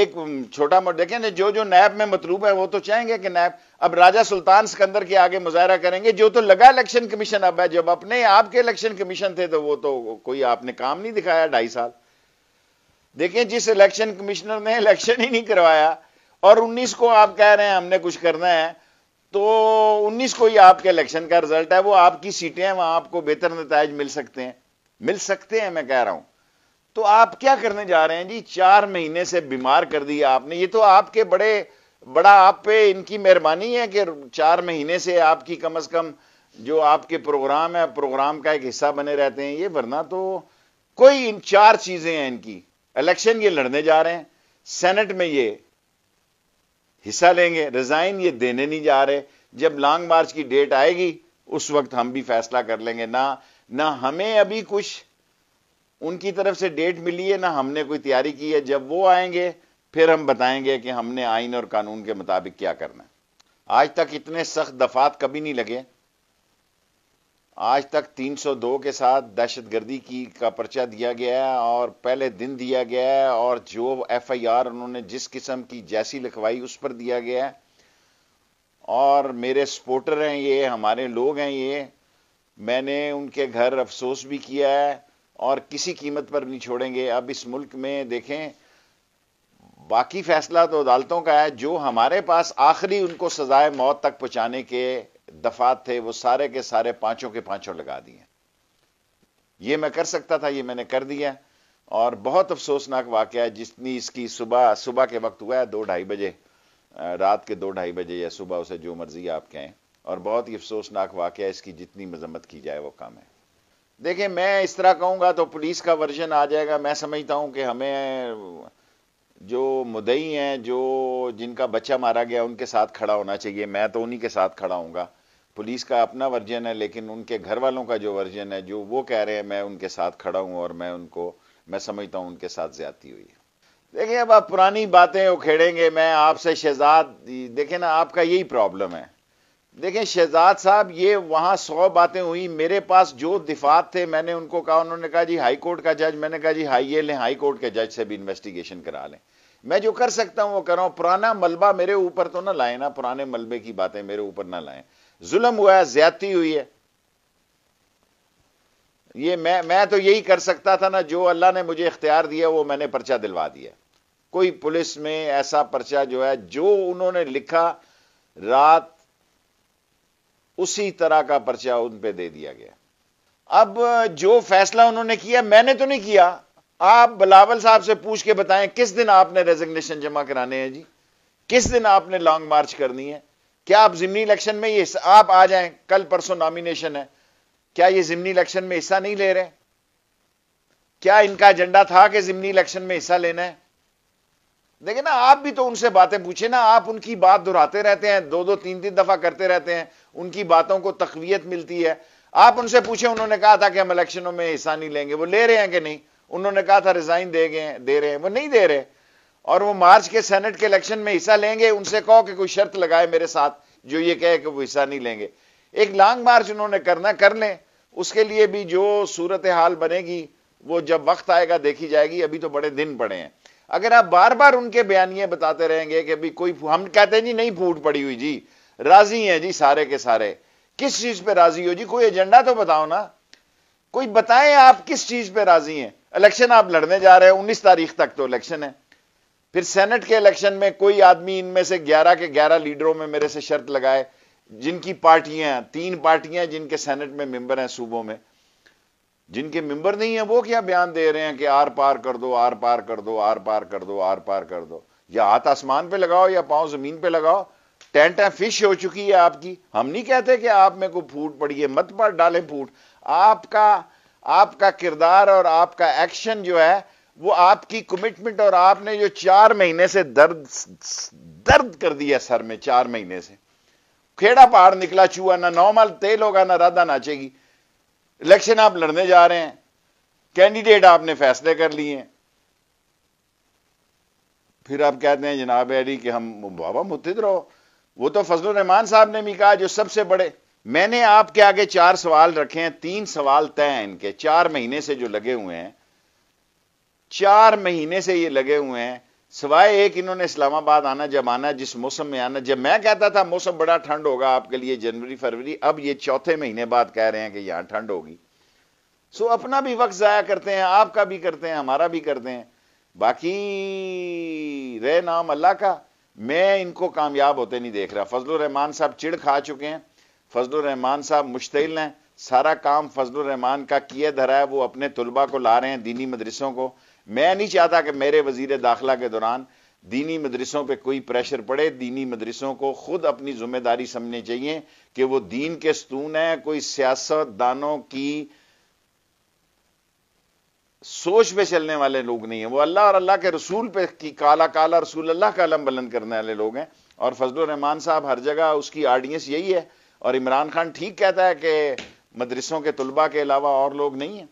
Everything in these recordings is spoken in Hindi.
एक छोटा मोटा देखें जो जो नैब में मतलूब है वो तो चाहेंगे कि नैब अब राजा सुल्तान सिकंदर के आगे मुजाहरा करेंगे जो तो लगा इलेक्शन कमीशन अब है जब अपने आपके इलेक्शन कमीशन थे तो वो तो कोई आपने काम नहीं दिखाया ढाई साल देखें जिस इलेक्शन कमिश्नर ने इलेक्शन ही नहीं करवाया और 19 को आप कह रहे हैं हमने कुछ करना है तो 19 को ही आपके इलेक्शन का रिजल्ट है वो आपकी सीटें हैं वहां आपको बेहतर नतज मिल सकते हैं मिल सकते हैं मैं कह रहा हूं तो आप क्या करने जा रहे हैं जी चार महीने से बीमार कर दिया आपने ये तो आपके बड़े बड़ा आप पे इनकी मेहरबानी है कि चार महीने से आपकी कम अज कम जो आपके प्रोग्राम है प्रोग्राम का एक हिस्सा बने रहते हैं ये वरना तो कोई इन चार चीजें हैं इनकी इलेक्शन ये लड़ने जा रहे हैं सेनेट में ये हिस्सा लेंगे रिजाइन ये देने नहीं जा रहे जब लॉन्ग मार्च की डेट आएगी उस वक्त हम भी फैसला कर लेंगे ना ना हमें अभी कुछ उनकी तरफ से डेट मिली है ना हमने कोई तैयारी की है जब वो आएंगे फिर हम बताएंगे कि हमने आइन और कानून के मुताबिक क्या करना है आज तक इतने सख्त दफात कभी नहीं लगे आज तक 302 के साथ दहशतगर्दी की का पर्चा दिया गया है और पहले दिन दिया गया है और जो एफआईआर उन्होंने जिस किस्म की जैसी लिखवाई उस पर दिया गया है और मेरे सपोर्टर हैं ये हमारे लोग हैं ये मैंने उनके घर अफसोस भी किया है और किसी कीमत पर नहीं छोड़ेंगे अब इस मुल्क में देखें बाकी फैसला तो अदालतों का है जो हमारे पास आखिरी उनको सजाए मौत तक पहुंचाने के दफात थे वो सारे के सारे पांचों के पांचों लगा दिए ये मैं कर सकता था ये मैंने कर दिया और बहुत अफसोसनाक वाक्य है जितनी इसकी सुबह सुबह के वक्त हुआ है दो ढाई बजे रात के दो ढाई बजे या सुबह उसे जो मर्जी आप कहें और बहुत ही अफसोसनाक वाक्य है इसकी जितनी मजम्मत की जाए वो कम है देखिए मैं इस तरह कहूंगा तो पुलिस का वर्जन आ जाएगा मैं समझता हूँ कि हमें जो मुदई हैं जो जिनका बच्चा मारा गया उनके साथ खड़ा होना चाहिए मैं तो उन्हीं के साथ खड़ा हूँगा पुलिस का अपना वर्जन है लेकिन उनके घर वालों का जो वर्जन है जो वो कह रहे हैं मैं उनके साथ खड़ा हूँ और मैं उनको मैं समझता हूँ उनके साथ ज्यादती हुई है देखिए अब आप पुरानी बातें उखेड़ेंगे मैं आपसे शहजाद देखें ना आपका यही प्रॉब्लम है देखें शहजाद साहब ये वहाँ सौ बातें हुई मेरे पास जो दिफात थे मैंने उनको कहा उन्होंने कहा जी हाई कोर्ट का जज मैंने कहा जी हाई ये लें हाई कोर्ट के जज से भी इन्वेस्टिगेशन करा लें मैं जो कर सकता हूँ वो कर रहा हूँ पुराना मलबा मेरे ऊपर तो ना लाए ना पुराने मलबे की बातें मेरे ऊपर ना लाएं जुलम हुआ है ज्यादती हुई है ये मैं मैं तो यही कर सकता था ना जो अल्लाह ने मुझे इख्तियार दिया वो मैंने पर्चा दिलवा दिया कोई पुलिस में ऐसा पर्चा जो है जो उन्होंने लिखा रात उसी तरह का पर्चा उन पे दे दिया गया अब जो फैसला उन्होंने किया मैंने तो नहीं किया आप बलावल साहब से पूछ के बताएं किस दिन आपने रेजिग्नेशन जमा कराने हैं जी किस दिन आपने लॉन्ग मार्च करनी है क्या आप जिमनी इलेक्शन में ये आप आ जाएं कल परसों नॉमिनेशन है क्या ये जिमनी इलेक्शन में हिस्सा नहीं ले रहे क्या इनका एजेंडा था कि जिमनी इलेक्शन में हिस्सा लेना है देखिए ना आप भी तो उनसे बातें पूछे ना आप उनकी बात दोहराते रहते हैं दो दो तीन तीन दफा करते रहते हैं उनकी बातों को तकवीत मिलती है आप उनसे पूछे उन्होंने कहा था कि हम इलेक्शनों में हिस्सा नहीं लेंगे वो ले रहे हैं कि नहीं उन्होंने कहा था रिजाइन दे गए दे रहे हैं वो नहीं दे रहे और वो मार्च के सेनेट के इलेक्शन में हिस्सा लेंगे उनसे कहो कि कोई शर्त लगाए मेरे साथ जो ये कहे कि वो हिस्सा नहीं लेंगे एक लॉन्ग मार्च उन्होंने करना कर लें उसके लिए भी जो सूरत हाल बनेगी वो जब वक्त आएगा देखी जाएगी अभी तो बड़े दिन पड़े हैं अगर आप बार बार उनके बयानिए बताते रहेंगे कि भी कोई हम कहते हैं जी नहीं फूट पड़ी हुई जी राजी हैं जी सारे के सारे किस चीज पे राजी हो जी कोई एजेंडा तो बताओ ना कोई बताएं आप किस चीज पे राजी हैं इलेक्शन आप लड़ने जा रहे हैं उन्नीस तारीख तक तो इलेक्शन है फिर सेनेट के इलेक्शन में कोई आदमी इनमें से ग्यारह के ग्यारह लीडरों में मेरे से शर्त लगाए जिनकी पार्टियां तीन पार्टियां जिनके सेनेट में मेंबर हैं सूबों में जिनके मेंबर नहीं है वो क्या बयान दे रहे हैं कि आर पार कर दो आर पार कर दो आर पार कर दो आर पार कर दो या हाथ आसमान पे लगाओ या पांव जमीन पे लगाओ टेंट है फिश हो चुकी है आपकी हम नहीं कहते कि आप में को फूट पड़ी है मत पर डालें फूट आपका आपका किरदार और आपका एक्शन जो है वो आपकी कमिटमेंट और आपने जो चार महीने से दर्द दर्द कर दिया सर में चार महीने से खेड़ा पहाड़ निकला चूहा ना नॉर्मल तेल होगा ना राधा नाचेगी इलेक्शन आप लड़ने जा रहे हैं कैंडिडेट आपने फैसले कर लिए फिर आप कहते हैं जनाब अली कि हम बाबा मुतद रहो वो तो फजल रहमान साहब ने भी कहा जो सबसे बड़े मैंने आपके आगे चार सवाल रखे हैं तीन सवाल तय हैं इनके चार महीने से जो लगे हुए हैं चार महीने से ये लगे हुए हैं सिवाय एक इन्होंने इस्लामाबाद आना जब आना जिस मौसम में आना जब मैं कहता था मौसम बड़ा ठंड होगा आपके लिए जनवरी फरवरी अब ये चौथे महीने बाद कह रहे हैं कि यहां ठंड होगी सो अपना भी वक्त ज़ाया करते हैं आपका भी करते हैं हमारा भी करते हैं बाकी रे नाम अल्लाह का मैं इनको कामयाब होते नहीं देख रहा फजल रहमान साहब चिड़ खा चुके हैं फजल रहमान साहब मुश्तिल हैं सारा काम फजल रहमान का किए धरा है वो अपने तलबा को ला रहे हैं दीनी मदरसों को मैं नहीं चाहता कि मेरे वजीर दाखिला के दौरान दीनी मदरसों पर कोई प्रेशर पड़े दीनी मदरसों को खुद अपनी जिम्मेदारी समझनी चाहिए कि वो दीन के स्तून है कोई सियासतदानों की सोच पे चलने वाले लोग नहीं है वो अल्लाह और अल्लाह के रसूल पे की काला काला रसूल अल्लाह का अलम बुलंद करने वाले लोग हैं और फजल रहमान साहब हर जगह उसकी ऑडियंस यही है और इमरान खान ठीक कहता है कि मदरसों के तलबा के अलावा और लोग नहीं हैं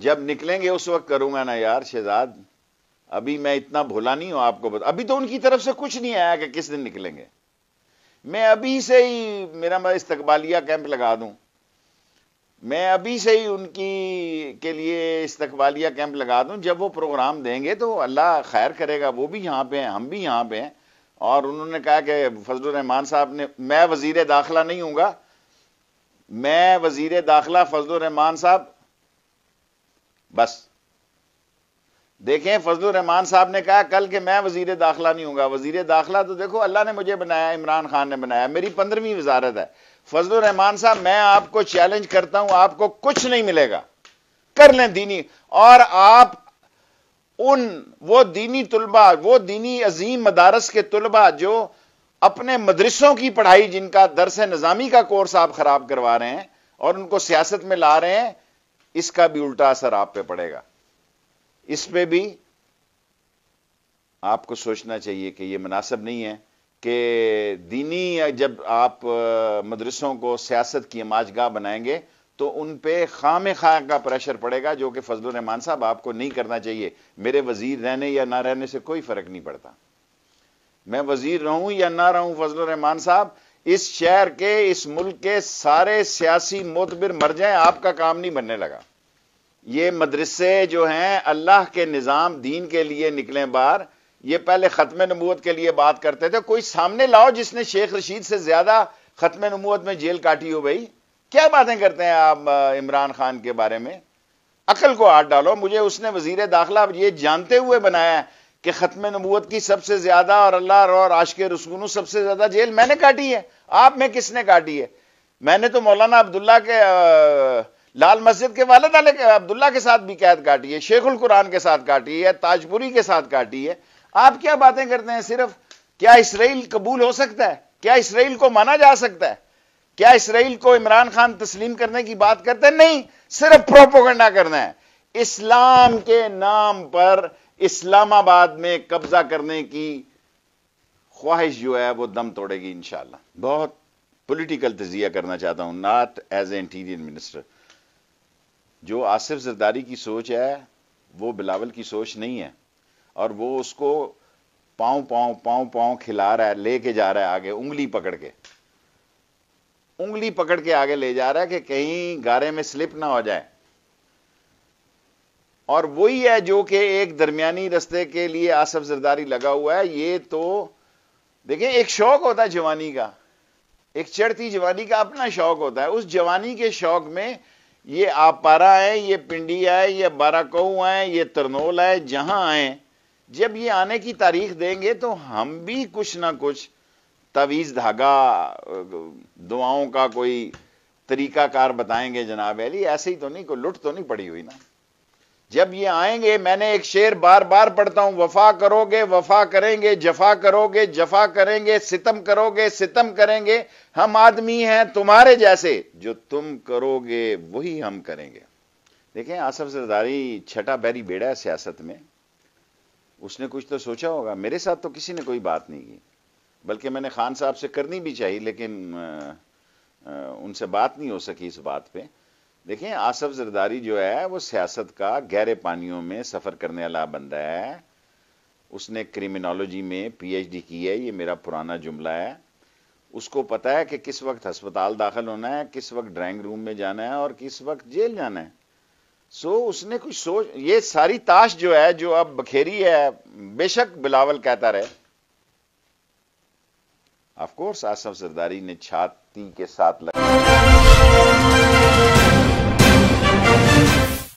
जब निकलेंगे उस वक्त करूंगा ना यार शहजाद अभी मैं इतना भोला नहीं हूं आपको बता अभी तो उनकी तरफ से कुछ नहीं आया कि किस दिन निकलेंगे मैं अभी से ही मेरा मैं इस्तकबालिया कैंप लगा दूं मैं अभी से ही उनकी के लिए इस्तकबालिया कैंप लगा दूं जब वो प्रोग्राम देंगे तो अल्लाह खैर करेगा वो भी यहां पे हैं हम भी यहां पे हैं और उन्होंने कहा कि फजल रहमान साहब ने मैं वजीर दाखिला नहीं हूंगा मैं वजीर दाखिला फजल रहमान साहब बस देखें फजल रहमान साहब ने कहा कल के मैं वजीर दाखिला नहीं हूँगा वजीर दाखिला तो देखो अल्लाह ने मुझे बनाया इमरान खान ने बनाया मेरी पंद्रहवीं वजारत है फजल रहमान साहब मैं आपको चैलेंज करता हूं आपको कुछ नहीं मिलेगा कर लें दीनी और आप उन वो दीनी तलबा वो दीनी अजीम मदारस के तलबा जो अपने मदरसों की पढ़ाई जिनका दरस निज़ामी का कोर्स आप ख़राब करवा रहे हैं और उनको सियासत में ला रहे हैं इसका भी उल्टा असर आप पे पड़ेगा इस पे भी आपको सोचना चाहिए कि यह मुनासिब नहीं है कि दीनी या जब आप मदरसों को सियासत की माजगा बनाएंगे तो उन पे खाम खा का प्रेशर पड़ेगा जो कि फजल रहमान साहब आपको नहीं करना चाहिए मेरे वजीर रहने या ना रहने से कोई फर्क नहीं पड़ता मैं वजीर रहूं या ना रहूं फजल रहमान साहब इस शहर के इस मुल्क के सारे सियासी मोतबिर मर जाएं आपका काम नहीं बनने लगा ये मदरसे जो हैं अल्लाह के निज़ाम दीन के लिए निकले बाहर ये पहले ख़त्म नमूत के लिए बात करते थे कोई सामने लाओ जिसने शेख रशीद से ज़्यादा ख़त्म नमूत में जेल काटी हो भाई क्या बातें करते हैं आप इमरान खान के बारे में अकल को हाथ डालो मुझे उसने वजीर दाखिला ये जानते हुए बनाया है कि ख़त्म नबूत की सबसे ज़्यादा और अल्लाह और आश के रसगुनू सबसे ज़्यादा जेल मैंने काटी है आप में किसने काटी है मैंने तो मौलाना अब्दुल्ला के लाल मस्जिद के वालद अल अब्दुल्ला के साथ भी कैद काटी है शेखुल कुरान के साथ काटी है ताजपुरी के साथ काटी है आप क्या बातें करते हैं सिर्फ क्या इसराइल कबूल हो सकता है क्या इसराइल को माना जा सकता है क्या इसराइल को इमरान खान तस्लीम करने की बात करते हैं नहीं सिर्फ प्रोपोगंडा करना है इस्लाम के नाम पर इस्लामाबाद में कब्जा करने की ख्वाहिश जो है वो दम तोड़ेगी इंशाला बहुत पॉलिटिकल तजिया करना चाहता हूं not as a interior minister जो आसिफ जरदारी की सोच है वो बिलावल की सोच नहीं है और वो उसको पांव पांव पांव पांव खिला रहा है लेके जा रहा है आगे उंगली पकड़ के उंगली पकड़ के आगे ले जा रहा है कि कहीं गारे में स्लिप ना हो जाए और वही है जो कि एक दरमियानी रस्ते के लिए आसफ जरदारी लगा हुआ है ये तो देखिए एक शौक होता है जवानी का एक चढ़ती जवानी का अपना शौक होता है उस जवानी के शौक में ये आप पारा है ये पिंडी है ये बाराकऊ है ये तरनोल है जहां आए जब ये आने की तारीख देंगे तो हम भी कुछ ना कुछ तवीज धागा दुआओं का कोई तरीकाकार बताएंगे जनाब अली ऐसे ही तो नहीं कोई लुट तो नहीं पड़ी हुई ना जब ये आएंगे मैंने एक शेर बार बार पढ़ता हूं वफा करोगे वफा करेंगे जफा करोगे जफा करेंगे सितम करोगे सितम करेंगे हम आदमी हैं तुम्हारे जैसे जो तुम करोगे वही हम करेंगे देखें आसफ सरदारी छठा बैरी बेड़ा है सियासत में उसने कुछ तो सोचा होगा मेरे साथ तो किसी ने कोई बात नहीं की बल्कि मैंने खान साहब से करनी भी चाहिए लेकिन आ, आ, उनसे बात नहीं हो सकी इस बात पर देखें आसफ जरदारी जो है वो सियासत का गहरे पानियों में सफ़र करने वाला बंदा है उसने क्रिमिनोलॉजी में पीएचडी की है ये मेरा पुराना जुमला है उसको पता है कि किस वक्त हस्पताल दाखिल होना है किस वक्त ड्राइंग रूम में जाना है और किस वक्त जेल जाना है सो उसने कुछ सोच ये सारी ताश जो है जो अब बखेरी है बेशक बिलावल कहता रहे ऑफकोर्स आसफ जरदारी ने छाती के साथ लगा